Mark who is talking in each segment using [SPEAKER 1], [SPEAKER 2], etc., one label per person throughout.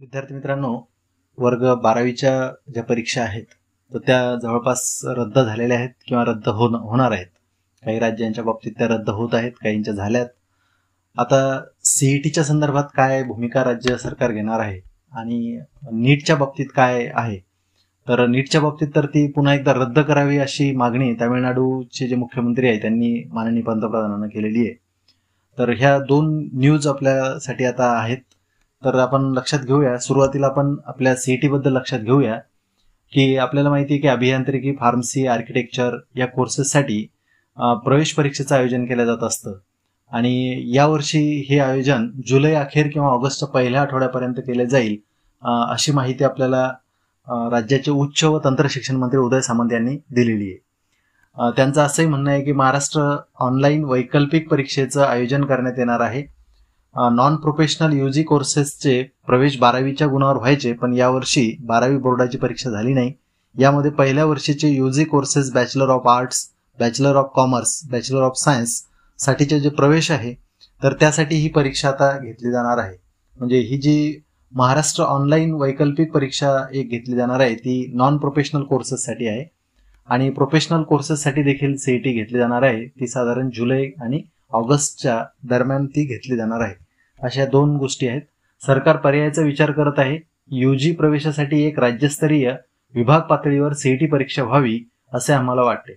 [SPEAKER 1] विद्यार्थी मित्रांनो वर्ग बारावीच्या ज्या परीक्षा आहेत तर त्या जवळपास रद्द झालेल्या आहेत किंवा रद्द हो होणार आहेत काही राज्यांच्या बाबतीत त्या रद्द होत आहेत काहींच्या झाल्यात आता सीईटीच्या e संदर्भात काय भूमिका राज्य सरकार घेणार आहे आणि नीटच्या बाबतीत काय आहे तर नीटच्या बाबतीत तर ती पुन्हा एकदा रद्द करावी अशी मागणी तामिळनाडूचे जे मुख्यमंत्री आहेत त्यांनी माननीय पंतप्रधानांना केलेली आहे तर ह्या दोन न्यूज आपल्यासाठी आता आहेत तर आपण लक्षात घेऊया सुरुवातीला आपण आपल्या सीईटी बद्दल लक्षात घेऊया की आपल्याला माहिती आहे की अभियांत्रिकी फार्मसी आर्किटेक्चर या कोर्सेससाठी प्रवेश परीक्षेचं आयोजन केलं जात असतं आणि यावर्षी हे आयोजन जुलै अखेर किंवा ऑगस्टच्या पहिल्या आठवड्यापर्यंत केले जाईल अशी माहिती आपल्याला राज्याचे उच्च व तंत्र शिक्षण मंत्री उदय सामंत यांनी दिलेली आहे त्यांचं असंही म्हणणं आहे की महाराष्ट्र ऑनलाईन वैकल्पिक परीक्षेचं आयोजन करण्यात येणार आहे नॉन प्रोफेशनल यूजी कोर्सेसचे प्रवेश बारावीच्या गुणावर व्हायचे पण यावर्षी बारावी बोर्डाची परीक्षा झाली नाही यामध्ये पहिल्या वर्षीचे UG courses bachelor of arts bachelor of commerce bachelor of science साठीचे जे प्रवेश आहे तर त्यासाठी ही परीक्षा आता घेतली जाणार आहे म्हणजे ही जी महाराष्ट्र ऑनलाईन वैकल्पिक परीक्षा एक घेतली जाणार आहे ती नॉन प्रोफेशनल कोर्सेससाठी आहे आणि प्रोफेशनल कोर्सेससाठी देखील सीईटी e घेतली जाणार आहे ती साधारण जुलै आणि ऑगस्टच्या दरम्यान ती घेतली जाणार आहे अशा दोन गोष्टी आहेत सरकार पर्यायाचा विचार करत आहे यूजी प्रवेशासाठी एक राज्यस्तरीय विभाग पातळीवर सीईटी e परीक्षा व्हावी असे आम्हाला वाटते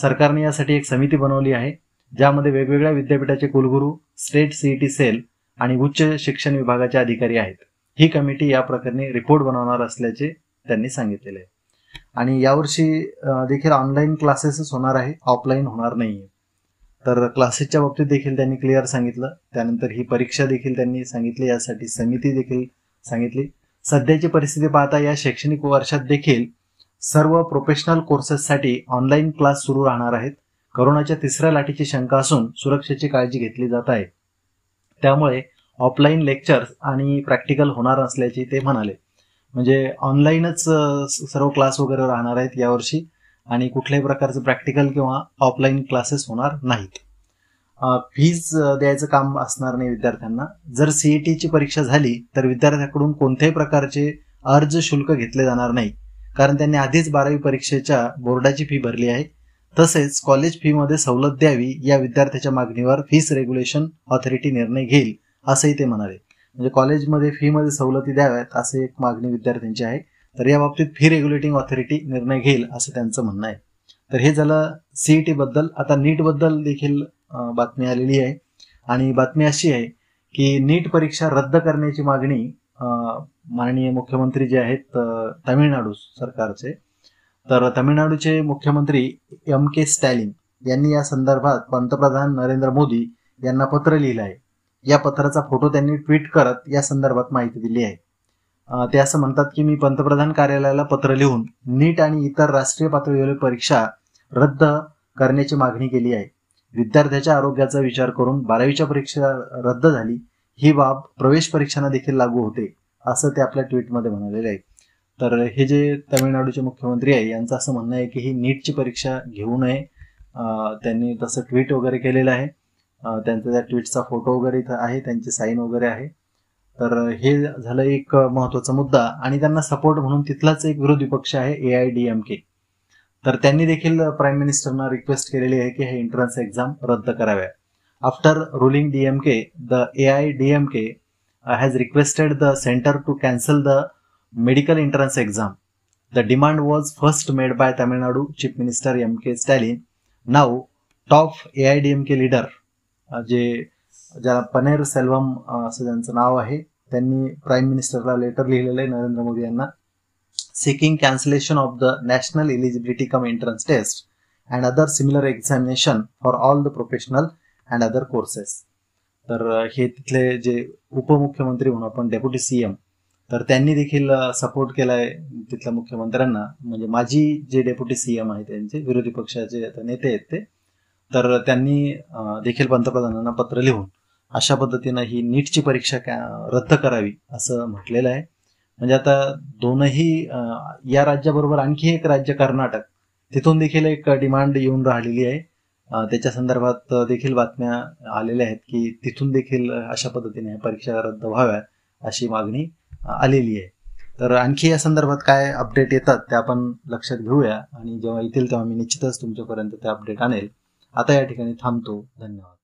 [SPEAKER 1] सरकारने यासाठी एक समिती बनवली आहे ज्यामध्ये वेगवेगळ्या विद्यापीठाचे कुलगुरू स्टेट सीईटी e सेल आणि उच्च शिक्षण विभागाचे अधिकारी आहेत ही कमिटी या प्रकरणी रिपोर्ट बनवणार असल्याचे त्यांनी सांगितलेले आहे आणि यावर्षी देखील ऑनलाईन क्लासेसच होणार आहे ऑफलाईन होणार नाहीये तर क्लासेसच्या बाबतीत देखील त्यांनी क्लिअर सांगितलं त्यानंतर ही परीक्षा देखील त्यांनी सांगितली यासाठी समिती देखील सांगितली सध्याची परिस्थिती पाहता या शैक्षणिक वर्षात देखील सर्व प्रोफेशनल कोर्सेससाठी ऑनलाईन क्लास सुरू राहणार आहेत करोनाच्या तिसऱ्या लाटेची शंका असून सुरक्षेची काळजी घेतली जात आहे त्यामुळे ऑफलाईन लेक्चर्स आणि प्रॅक्टिकल होणार असल्याचे ते म्हणाले म्हणजे ऑनलाईनच सर्व क्लास वगैरे राहणार आहेत यावर्षी आणि कुठल्याही प्रकारचं प्रॅक्टिकल किंवा ऑफलाईन क्लासेस होणार नाहीत फीज द्यायचं काम असणार नाही विद्यार्थ्यांना जर सीईटीची परीक्षा झाली तर विद्यार्थ्याकडून कोणत्याही प्रकारचे अर्ज शुल्क घेतले जाणार नाही कारण त्यांनी आधीच बारावी परीक्षेच्या बोर्डाची फी भरली आहे तसेच कॉलेज फीमध्ये सवलत द्यावी या विद्यार्थ्याच्या मागणीवर फीस रेग्युलेशन ऑथॉरिटी निर्णय घेईल असंही ते म्हणाले म्हणजे कॉलेजमध्ये फीमध्ये सवलती द्याव्यात असे एक मागणी विद्यार्थ्यांची आहे तर या बाबतीत फी रेग्युलेटिंग ऑथॉरिटी निर्णय घेईल असं त्यांचं म्हणणं आहे तर हे झालं सीईटी बद्दल आता नीट बद्दल देखील बातमी आलेली आहे आणि बातमी अशी आहे की नीट परीक्षा रद्द करण्याची मागणी माननीय मुख्यमंत्री जे आहेत तामिळनाडू सरकारचे तर तामिळनाडूचे मुख्यमंत्री एम के स्टॅलिन यांनी या संदर्भात पंतप्रधान नरेंद्र मोदी यांना पत्र लिहिलं आहे या पत्राचा फोटो त्यांनी ट्विट करत या संदर्भात माहिती दिली आहे ते असं म्हणतात की मी पंतप्रधान कार्यालयाला पत्र लिहून नीट आणि इतर राष्ट्रीय पातळीवरील परीक्षा रद्द करण्याची मागणी केली आहे विद्यार्थ्याच्या आरोग्याचा विचार करून बारावीच्या परीक्षा रद्द झाली ही बाब प्रवेश परीक्षांना देखील लागू होते असं ते आपल्या ट्विटमध्ये म्हणालेले आहे तर हे जे तमिळनाडूचे मुख्यमंत्री आहे यांचं असं म्हणणं आहे की ही नीटची परीक्षा घेऊ नये त्यांनी तसं ट्विट वगैरे केलेलं आहे त्यांचा त्या ट्विटचा फोटो वगैरे इथं आहे त्यांची साईन वगैरे आहे तर हे झालं एक महत्वाचा मुद्दा आणि त्यांना सपोर्ट म्हणून तिथलाच एक विरोधी पक्ष आहे A I D M K तर त्यांनी देखील प्राईम मिनिस्टरना रिक्वेस्ट केलेली आहे की हे एंट्रन्स एक्झाम रद्द कराव्या after ruling DMK the A I DMK has requested the centre to cancel the medical entrance exam the demand was first made by Tamil Nadu chief minister M K Stalin नाव top A I D M K leader जे ज्याला पनेर Selvam uh, असं ज्यांचं नाव आहे त्यांनी prime मिनिस्टरला letter लिहिलेलं आहे नरेंद्र मोदी यांना seeking cancellation of the National Eligibility Cum Entrance Test and other similar examination for all the professional and other courses तर हे तिथले जे उपमुख्यमंत्री म्हणून आपण डेप्युटी सी एम तर त्यांनी देखील सपोर्ट केलाय तिथल्या मुख्यमंत्र्यांना म्हणजे माजी जे डेप्युटी सी एम आहे त्यांचे विरोधी पक्षाचे नेते आहेत ते तर त्यांनी देखील पंतप्रधानांना पत्र लिहून अशा पद्धतीनं ही नीटची परीक्षा रद्द करावी असं म्हटलेलं आहे म्हणजे आता दोनही या राज्याबरोबर आणखी एक राज्य कर्नाटक तिथून देखील एक डिमांड येऊन राहिलेली आहे त्याच्या संदर्भात देखील बातम्या आलेल्या आहेत की तिथून देखील अशा पद्धतीने परीक्षा रद्द व्हाव्या अशी मागणी आलेली आहे तर आणखी या संदर्भात काय अपडेट येतात ते आपण लक्षात घेऊया आणि जेव्हा येतील तेव्हा मी निश्चितच तुमच्यापर्यंत ते अपडेट आणेल आता या ठिकाणी थांबतो धन्यवाद